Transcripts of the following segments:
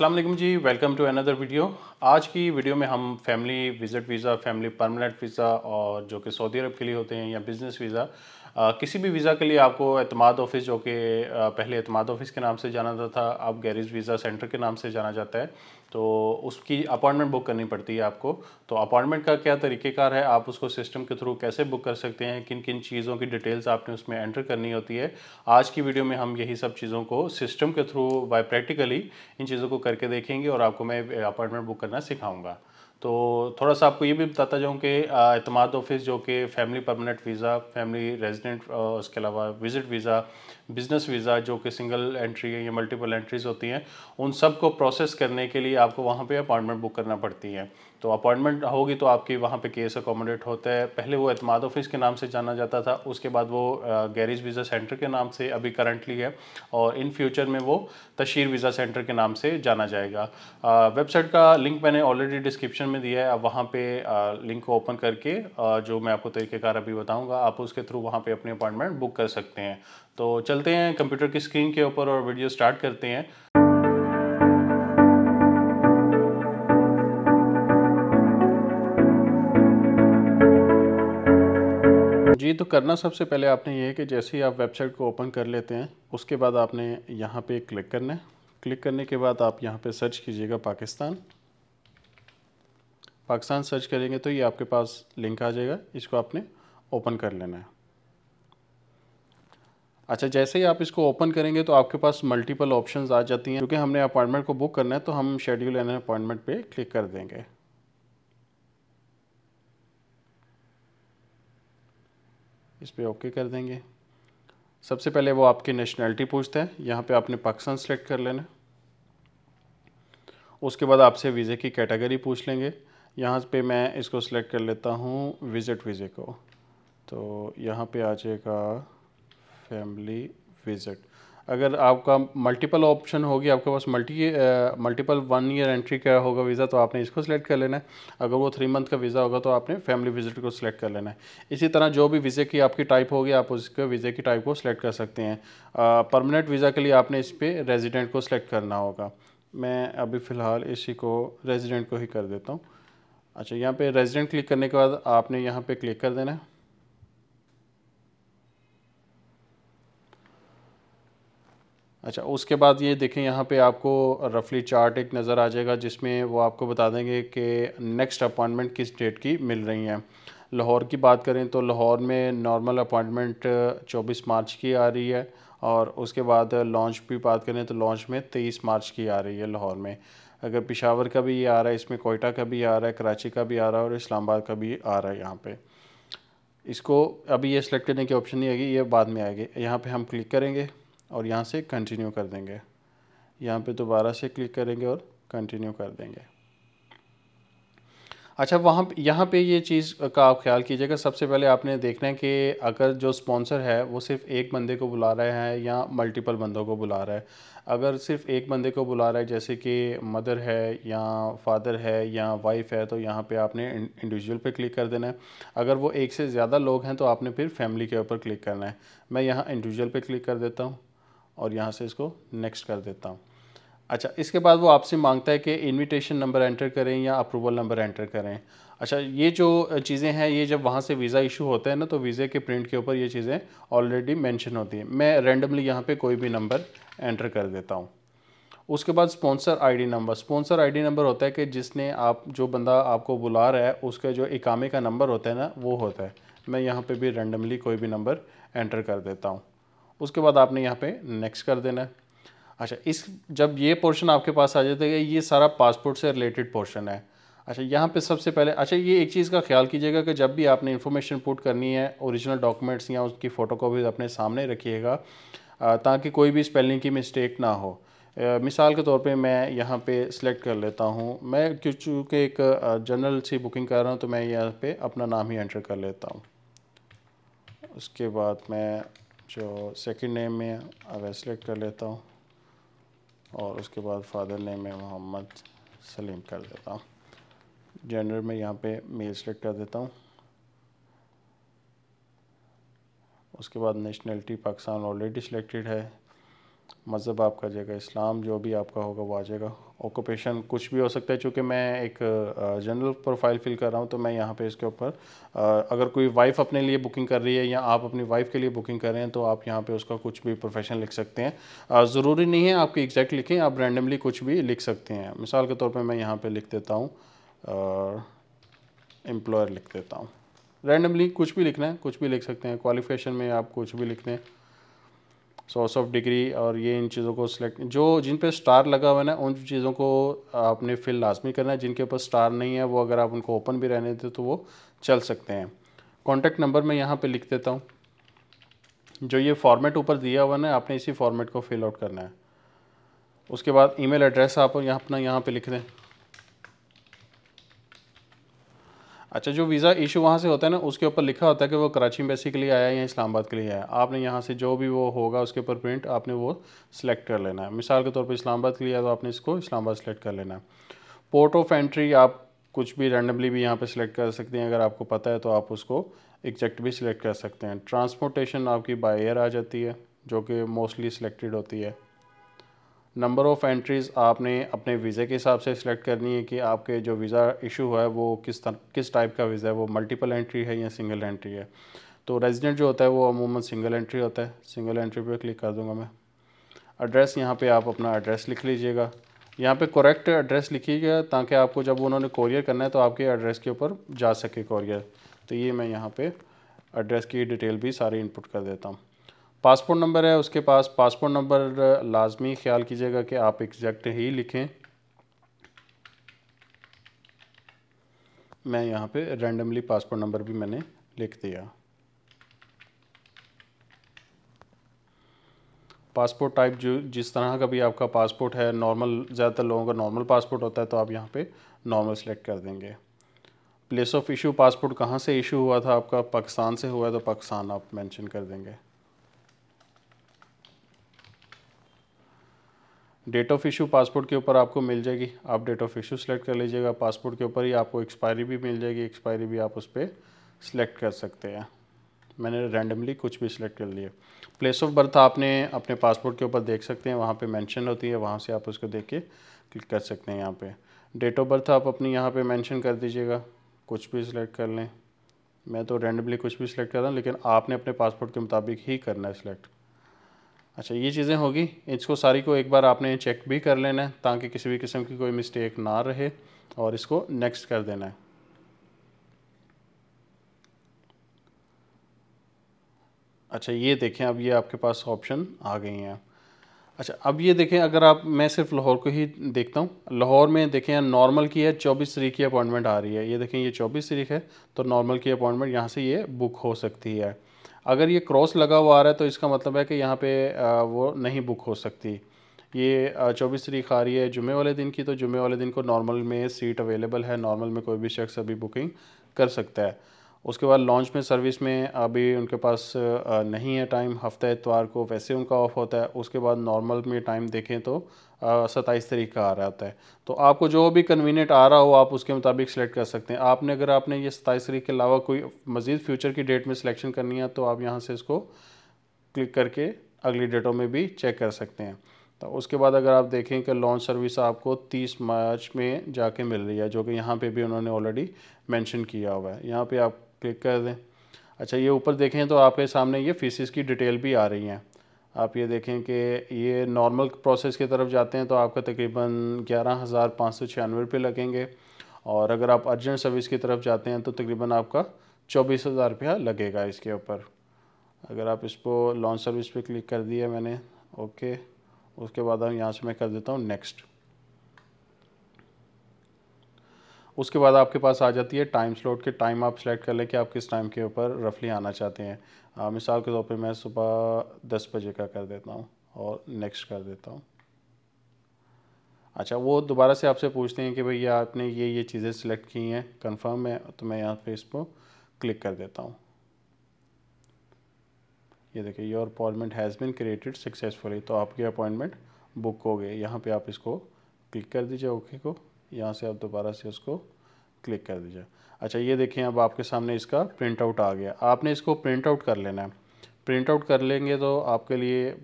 अल्लाम जी welcome to another video आज की वीडियो में हम family visit visa family permanent visa और जो कि सऊदी अरब के लिए होते हैं या बिज़नेस वीज़ा किसी भी वीज़ा के लिए आपको अतमाद ऑफिस जो कि पहले अतमाद ऑफिस के नाम से जाना जाता था अब गैरिज वीज़ा सेंटर के नाम से जाना जाता है तो उसकी अपॉइंटमेंट बुक करनी पड़ती है आपको तो अपॉइंटमेंट का क्या तरीक़ेकार है आप उसको सिस्टम के थ्रू कैसे बुक कर सकते हैं किन किन चीज़ों की डिटेल्स आपने उसमें एंटर करनी होती है आज की वीडियो में हम यही सब चीज़ों को सिस्टम के थ्रू बाय प्रैक्टिकली इन चीज़ों को करके देखेंगे और आपको मैं अपॉइंटमेंट बुक करना सिखाऊंगा तो थोड़ा सा आपको ये भी बताता जाऊँ कि अतमाद ऑफिस जो कि family permanent visa family resident उसके अलावा विज़िट वीज़ा बिज़नेस वीज़ा जो कि सिंगल एंट्री या मल्टीपल एंट्रीज होती हैं उन सब को प्रोसेस करने के लिए आपको वहाँ पे अपॉइंटमेंट बुक करना पड़ती है तो अपॉइंटमेंट होगी तो आपकी वहाँ पे केस अकोमोडेट होता है पहले वो अतमाद ऑफिस के नाम से जाना जाता था उसके बाद वो गैरिज वीज़ा सेंटर के नाम से अभी करंटली है और इन फ्यूचर में वो तशीर वीज़ा सेंटर के नाम से जाना जाएगा वेबसाइट का लिंक मैंने ऑलरेडी डिस्क्रिप्शन में दिया है आप वहाँ पर लिंक को ओपन करके जो मैं आपको तरीक़ेकार अभी बताऊँगा आप उसके थ्रू वहाँ पर अपनी अपॉइंटमेंट बुक कर सकते हैं तो चलते हैं कंप्यूटर की स्क्रीन के ऊपर और वीडियो स्टार्ट करते हैं जी तो करना सबसे पहले आपने ये है कि जैसे ही आप वेबसाइट को ओपन कर लेते हैं उसके बाद आपने यहाँ पे क्लिक करना है क्लिक करने के बाद आप यहाँ पे सर्च कीजिएगा पाकिस्तान पाकिस्तान सर्च करेंगे तो ये आपके पास लिंक आ जाएगा इसको आपने ओपन कर लेना है अच्छा जैसे ही आप इसको ओपन करेंगे तो आपके पास मल्टीपल ऑप्शंस आ जाती हैं क्योंकि हमने अपॉइंटमेंट को बुक करना है तो हम शेड्यूल एन अपॉइंटमेंट पे क्लिक कर देंगे इस पर ओके कर देंगे सबसे पहले वो आपकी नेशनैलिटी पूछते हैं यहाँ पे आपने पाकिस्तान सेलेक्ट कर लेना उसके बाद आपसे वीज़े की कैटेगरी पूछ लेंगे यहाँ पे मैं इसको सेलेक्ट कर लेता हूँ विज़िट वीज़े को तो यहाँ पे आ जाएगा फैमिली विजिट अगर आपका मल्टीपल ऑप्शन होगी आपके पास multi multiple one year entry का होगा वीज़ा तो आपने इसको सिलेक्ट कर लेना है अगर वो थ्री मंथ का वीज़ा होगा तो आपने फैमिली विजिट को सिलेक्ट कर लेना है इसी तरह जो भी वीज़े की आपकी टाइप होगी आप उसके वीज़े की टाइप को सिलेक्ट कर सकते हैं परमानेंट वीज़ा के लिए आपने इस पर रेजिडेंट को सिलेक्ट करना होगा मैं अभी फ़िलहाल इसी को रेजिडेंट को ही कर देता हूँ अच्छा यहाँ पर रेजिडेंट क्लिक करने के बाद आपने यहाँ पर क्लिक कर देना है अच्छा उसके बाद ये देखें यहाँ पे आपको रफली चार्ट एक नज़र आ जाएगा जिसमें वो आपको बता देंगे कि नेक्स्ट अपॉइंटमेंट किस डेट की मिल रही हैं लाहौर की बात करें तो लाहौर में नॉर्मल अपॉइंटमेंट 24 मार्च की आ रही है और उसके बाद लॉन्च भी बात करें तो लॉन्च में 23 मार्च की आ रही है लाहौर में अगर पिशावर का भी ये आ रहा है इसमें कोयटा का भी आ रहा है कराची का भी आ रहा है और इस्लामाबाद का भी आ रहा है यहाँ पर इसको अभी ये सिलेक्ट करने की ऑप्शन नहीं आएगी ये बाद में आएगी यहाँ पर हम क्लिक करेंगे और यहाँ से कंटिन्यू कर देंगे यहाँ पे दोबारा से क्लिक करेंगे और कंटिन्यू कर देंगे अच्छा वहाँ यहाँ पे ये चीज़ का आप ख्याल कीजिएगा सबसे पहले आपने देखना है कि अगर जो स्पॉन्सर है वो सिर्फ एक बंदे को बुला रहा है या मल्टीपल बंदों को बुला रहा है अगर सिर्फ एक बंदे को बुला रहा है जैसे कि मदर है या फादर है या वाइफ है तो यहाँ पे आपने इंडिविजुअल पे क्लिक कर देना है अगर वो एक से ज़्यादा लोग हैं तो आपने फिर फैमिली के ऊपर क्लिक करना है मैं यहाँ इंडिविजुअल पर क्लिक कर देता हूँ और यहाँ से इसको नेक्स्ट कर देता हूँ अच्छा इसके बाद वो आपसे मांगता है कि इनविटेशन नंबर एंटर करें या अप्रूवल नंबर एंटर करें अच्छा ये जो चीज़ें हैं ये जब वहाँ से वीज़ा इशू होता है ना तो वीज़े के प्रिंट के ऊपर ये चीज़ें ऑलरेडी मेंशन होती हैं मैं रैंडमली यहाँ पे कोई भी नंबर एंटर कर देता हूँ उसके बाद sponsor ID number sponsor ID number होता है कि जिसने आप जो बंदा आपको बुला रहा है उसका जो इकामे का नंबर होता है ना वो होता है मैं यहाँ पर भी रेंडमली कोई भी नंबर एंटर कर देता हूँ उसके बाद आपने यहाँ पे नेक्स्ट कर देना है अच्छा इस जब ये पोर्शन आपके पास आ जाता है ये सारा पासपोर्ट से रिलेटेड पोर्शन है अच्छा यहाँ पे सबसे पहले अच्छा ये एक चीज़ का ख्याल कीजिएगा कि जब भी आपने इन्फॉर्मेशन पुट करनी है ओरिजिनल डॉक्यूमेंट्स या उसकी फ़ोटोकॉपीज अपने सामने रखिएगा ताकि कोई भी स्पेलिंग की मिस्टेक ना हो मिसाल के तौर पे मैं यहाँ पे सिलेक्ट कर लेता हूँ मैं चूँकि एक जनरल सी बुकिंग कर रहा हूँ तो मैं यहाँ पे अपना नाम ही एंटर कर लेता हूँ उसके बाद मैं जो सेकंड नेम में अब सेलेक्ट कर लेता हूँ और उसके बाद फादर नेम में मोहम्मद सलीम कर देता हूँ जेंडर में यहाँ पे मेल सेलेक्ट कर देता हूँ उसके बाद नेशनलिटी पाकिस्तान ऑलरेडी सिलेक्टेड है मज़हब आपका जाएगा इस्लाम जो भी आपका होगा वो आ जाएगा ऑक्यूपेशन कुछ भी हो सकता है चूँकि मैं एक जनरल प्रोफाइल फिल कर रहा हूँ तो मैं यहाँ पे इसके ऊपर अगर कोई वाइफ अपने लिए बुकिंग कर रही है या आप अपनी वाइफ के लिए बुकिंग कर रहे हैं तो आप यहाँ पे उसका कुछ भी प्रोफेशन लिख सकते हैं ज़रूरी नहीं है आपकी एग्जैक्ट लिखें आप रैंडमली कुछ भी लिख सकते हैं मिसाल के तौर पर मैं यहाँ पर लिख देता हूँ एम्प्लॉयर लिख देता हूँ रैंडमली कुछ भी लिखना है कुछ भी लिख सकते हैं क्वालिफिकेशन में आप कुछ भी लिख दें सोर्स ऑफ डिग्री और ये इन चीज़ों को सिलेक्ट जो जिन पे स्टार लगा हुआ है ना उन चीज़ों को आपने फिल लाजमी करना है जिनके ऊपर स्टार नहीं है वो अगर आप उनको ओपन भी रहने देते तो वो चल सकते हैं कॉन्टैक्ट नंबर मैं यहाँ पे लिख देता हूँ जो ये फॉर्मेट ऊपर दिया हुआ ना आपने इसी फॉर्मेट को फिल आउट करना है उसके बाद ई एड्रेस आप यहाँ अपना यहाँ पर लिख दें अच्छा जो वीज़ा इशू वहाँ से होता है ना उसके ऊपर लिखा होता है कि वो कराची एम्बेसी के लिए आया या इस्लामाबाद के लिए आया आपने यहाँ से जो भी वो होगा उसके ऊपर प्रिंट आपने वो सिलेक्ट कर लेना है मिसाल के तौर पर इस्लामाबाद के लिए आया तो आपने इसको इस्लामाबाद सेलेक्ट कर लेना है पोर्ट ऑफ एंट्री आप कुछ भी रैंडमली भी यहाँ पर सिलेक्ट कर सकते हैं अगर आपको पता है तो आप उसको एग्जैक्ट भी सिलेक्ट कर सकते हैं ट्रांसपोर्टेशन आपकी बाई एयर आ जाती है जो कि मोस्टली सिलेक्टेड होती है नंबर ऑफ़ एंट्रीज़ आपने अपने वीज़े के हिसाब से सिलेक्ट करनी है कि आपके जो वीज़ा इशू है वो किस तर, किस टाइप का वीज़ा है वो मल्टीपल एंट्री है या सिंगल एंट्री है तो रेजिडेंट जो होता है वो अमूमन सिंगल एंट्री होता है सिंगल एंट्री पे क्लिक कर दूंगा मैं एड्रेस यहाँ पे आप अपना एड्रेस लिख लीजिएगा यहाँ पे करेक्ट एड्रेस लिखिएगा ताकि आपको जब उन्होंने कॉरियर करना है तो आपके एड्रेस के ऊपर जा सके कॉरियर तो ये मैं यहाँ पे एड्रेस की डिटेल भी सारी इनपुट कर देता हूँ पासपोर्ट नंबर है उसके पास पासपोर्ट नंबर लाजमी ख्याल कीजिएगा कि आप एग्जैक्ट ही लिखें मैं यहाँ पे रैंडमली पासपोर्ट नंबर भी मैंने लिख दिया पासपोर्ट टाइप जो जिस तरह का भी आपका पासपोर्ट है नॉर्मल ज़्यादातर लोगों का नॉर्मल पासपोर्ट होता है तो आप यहाँ पे नॉर्मल सेलेक्ट कर देंगे प्लेस ऑफ इशू पासपोर्ट कहाँ से इशू हुआ था आपका पाकिस्तान से हुआ है तो पाकिस्तान आप मेंशन कर देंगे डेट ऑफ इशू पासपोर्ट के ऊपर आपको मिल जाएगी आप डेट ऑफ इशू सेलेक्ट कर लीजिएगा पासपोर्ट के ऊपर ही आपको एक्सपायरी भी मिल जाएगी एक्सपायरी भी आप उस पर सिलेक्ट कर सकते हैं मैंने रैंडमली कुछ भी सिलेक्ट कर लिया प्लेस ऑफ बर्थ आपने अपने पासपोर्ट के ऊपर देख सकते हैं वहाँ पे मेंशन होती है वहाँ से आप उसको देख के क्लिक कर सकते हैं यहाँ पे डेट ऑफ बर्थ आप अपनी यहाँ पे मेंशन कर दीजिएगा कुछ भी सिलेक्ट कर लें मैं तो रैंडमली कुछ भी सिलेक्ट कर रहा हूँ लेकिन आपने अपने पासपोर्ट के मुताबिक ही करना है सिलेक्ट अच्छा ये चीज़ें होगी इसको सारी को एक बार आपने चेक भी कर लेना है ताकि किसी भी किस्म की कोई मिस्टेक ना रहे और इसको नेक्स्ट कर देना है अच्छा ये देखें अब ये आपके पास ऑप्शन आ गई हैं अच्छा अब ये देखें अगर आप मैं सिर्फ लाहौर को ही देखता हूँ लाहौर में देखें नॉर्मल की है चौबीस तरीक की अपॉइंटमेंट आ रही है ये देखें ये चौबीस तरीक है तो नॉर्मल की अपॉइंटमेंट यहाँ से ये बुक हो सकती है अगर ये क्रॉस लगा हुआ आ रहा है तो इसका मतलब है कि यहाँ पे वो नहीं बुक हो सकती ये चौबीस तरीक आ रही है जुमे वाले दिन की तो जुमे वाले दिन को नॉर्मल में सीट अवेलेबल है नॉर्मल में कोई भी शख्स अभी बुकिंग कर सकता है उसके बाद लॉन्च में सर्विस में अभी उनके पास नहीं है टाइम हफ्ता एतवार को वैसे उनका ऑफ होता है उसके बाद नॉर्मल में टाइम देखें तो सत्ताईस तारीख का आ रहा होता है तो आपको जो भी कन्वीनियंट आ रहा हो आप उसके मुताबिक सिलेक्ट कर सकते हैं आपने अगर आपने ये सत्ताईस तारीख के अलावा कोई मज़ीद फ्यूचर की डेट में सिलेक्शन करनी है तो आप यहाँ से इसको क्लिक करके अगली डेटों में भी चेक कर सकते हैं तो उसके बाद अगर आप देखें कि लॉन्च सर्विस आपको 30 मार्च में जाके मिल रही है जो कि यहाँ पे भी उन्होंने ऑलरेडी मेंशन किया हुआ है यहाँ पे आप क्लिक कर दें अच्छा ये ऊपर देखें तो आपके सामने ये फीसिस की डिटेल भी आ रही हैं आप ये देखें कि ये नॉर्मल प्रोसेस की तरफ जाते हैं तो आपका तकरीबन ग्यारह हज़ार पाँच सौ छियानवे रुपये लगेंगे और अगर आप अर्जेंट सर्विस की तरफ जाते हैं तो तकरीबन आपका चौबीस हज़ार रुपया लगेगा इसके ऊपर अगर आप इसको लॉन्च सर्विस पे क्लिक कर दिया मैंने ओके उसके बाद हम यहाँ से मैं कर देता हूँ नेक्स्ट उसके बाद आपके पास आ जाती है टाइम स्लॉट के टाइम आप सेलेक्ट कर लें कि आप किस टाइम के ऊपर रफली आना चाहते हैं आ, मिसाल के तौर पे मैं सुबह दस बजे का कर देता हूँ और नेक्स्ट कर देता हूँ अच्छा वो दोबारा से आपसे पूछते हैं कि भैया आपने ये ये चीज़ें सिलेक्ट की हैं कन्फर्म है तो मैं यहाँ पर इसको क्लिक कर देता हूँ ये देखिए your appointment has been created successfully तो आपकी अपॉइंटमेंट बुक हो गई यहाँ पे आप इसको क्लिक कर दीजिए ओके को यहाँ से आप दोबारा से उसको क्लिक कर दीजिए अच्छा ये देखिए अब आपके सामने इसका प्रिंट आउट आ गया आपने इसको प्रिंट आउट कर लेना है प्रिंट आउट कर लेंगे तो आपके लिए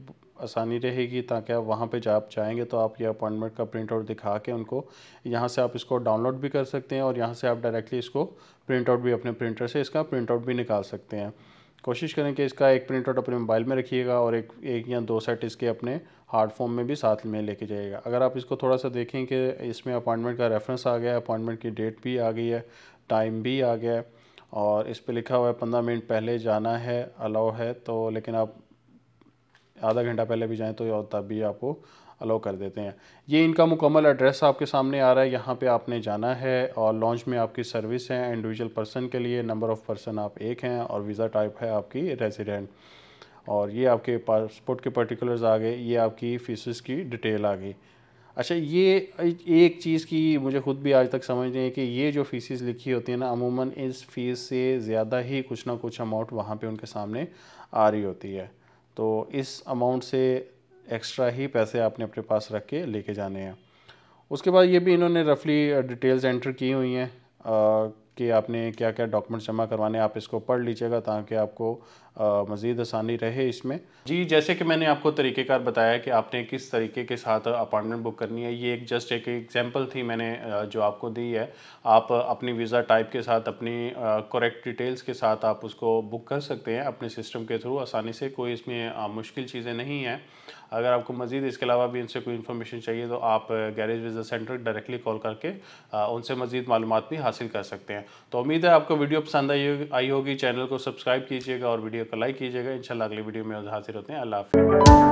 आसानी रहेगी ताकि आप वहाँ पे जा आप तो आप ये अपॉइंटमेंट का प्रिंट आउट दिखा के उनको यहाँ से आप इसको डाउनलोड भी कर सकते हैं और यहाँ से आप डायरेक्टली इसको प्रिंट आउट भी अपने प्रिंटर से इसका प्रिंट आउट भी निकाल सकते हैं कोशिश करें कि इसका एक प्रिंट आउट अपने मोबाइल में रखिएगा और एक एक या दो सेट इसके अपने हार्ड फॉर्म में भी साथ में लेके जाइएगा अगर आप इसको थोड़ा सा देखें कि इसमें अपॉइंटमेंट का रेफरेंस आ गया है अपॉइंटमेंट की डेट भी आ गई है टाइम भी आ गया है और इस पर लिखा हुआ है पंद्रह मिनट पहले जाना है अलाउ है तो लेकिन आप आधा घंटा पहले भी जाएँ तो तब भी आपको अलाउ कर देते हैं ये इनका मुकम्मल एड्रेस आपके सामने आ रहा है यहाँ पे आपने जाना है और लॉन्च में आपकी सर्विस है इंडिविजुअल पर्सन के लिए नंबर ऑफ़ पर्सन आप एक हैं और वीज़ा टाइप है आपकी रेजिडेंट और ये आपके पासपोर्ट के पर्टिकुलर्स आ गए ये आपकी फीसिस की डिटेल आ गई अच्छा ये एक चीज़ की मुझे खुद भी आज तक समझ नहीं है कि ये जो फीसिस लिखी होती है ना अमूमन इस फीस से ज़्यादा ही कुछ ना कुछ अमाउंट वहाँ पे उनके सामने आ रही होती है तो इस अमाउंट से एक्स्ट्रा ही पैसे आपने अपने पास रख के लेके जाने हैं उसके बाद ये भी इन्होंने रफली डिटेल्स एंटर की हुई हैं कि आपने क्या क्या डॉक्यूमेंट जमा करवाने आप इसको पढ़ लीजिएगा ताकि आपको मज़ीद आसानी रहे इसमें जी जैसे कि मैंने आपको तरीक़ेकार बताया कि आपने किस तरीके के साथ अपॉइंटमेंट बुक करनी है ये एक जस्ट एक एग्जांपल थी मैंने जो आपको दी है आप अपनी वीज़ा टाइप के साथ अपनी करेक्ट डिटेल्स के साथ आप उसको बुक कर सकते हैं अपने सिस्टम के थ्रू आसानी से कोई इसमें मुश्किल चीज़ें नहीं हैं अगर आपको मजीद इसके अलावा भी इनसे कोई इन्फॉर्मेशन चाहिए तो आप गैरेज विजा सेंटर डायरेक्टली कॉल करके उनसे मजीद मालूम भी हासिल कर सकते हैं तो उम्मीद है आपको वीडियो पसंद आई आई होगी चैनल को सब्सक्राइब कीजिएगा और वीडियो को लाइक कीजिएगा इनशाला अगली वीडियो में हाजिर होते हैं अल्लाह हाफिज़